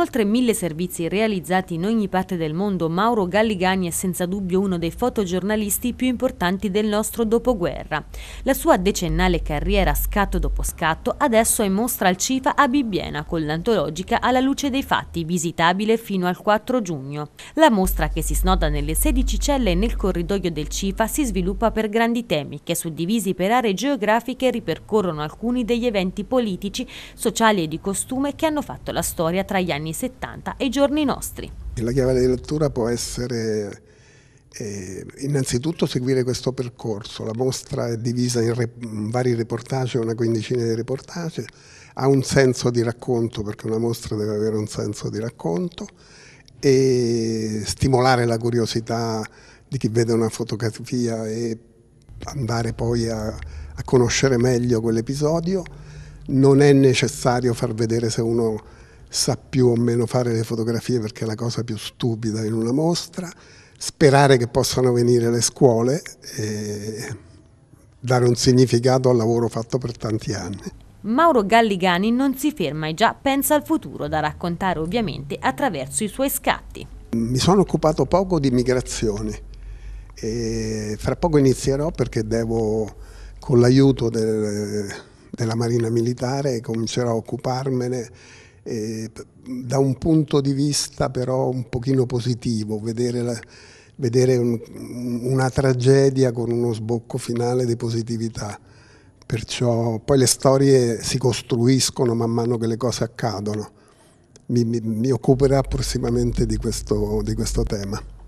oltre mille servizi realizzati in ogni parte del mondo, Mauro Galligani è senza dubbio uno dei fotogiornalisti più importanti del nostro dopoguerra. La sua decennale carriera scatto dopo scatto adesso è in mostra al CIFA a Bibbiena con l'antologica Alla luce dei fatti, visitabile fino al 4 giugno. La mostra che si snoda nelle 16 celle e nel corridoio del CIFA si sviluppa per grandi temi che suddivisi per aree geografiche ripercorrono alcuni degli eventi politici, sociali e di costume che hanno fatto la storia tra gli anni anni 70 e giorni nostri. La chiave di lettura può essere eh, innanzitutto seguire questo percorso. La mostra è divisa in, re, in vari reportage, una quindicina di reportage, ha un senso di racconto perché una mostra deve avere un senso di racconto e stimolare la curiosità di chi vede una fotografia e andare poi a, a conoscere meglio quell'episodio. Non è necessario far vedere se uno sa più o meno fare le fotografie perché è la cosa più stupida in una mostra, sperare che possano venire le scuole e dare un significato al lavoro fatto per tanti anni. Mauro Galligani non si ferma e già pensa al futuro, da raccontare ovviamente attraverso i suoi scatti. Mi sono occupato poco di migrazione e fra poco inizierò perché devo, con l'aiuto del, della Marina Militare, comincerò a occuparmene eh, da un punto di vista però un pochino positivo, vedere, la, vedere un, una tragedia con uno sbocco finale di positività. Perciò poi le storie si costruiscono man mano che le cose accadono. Mi, mi, mi occuperà prossimamente di questo, di questo tema.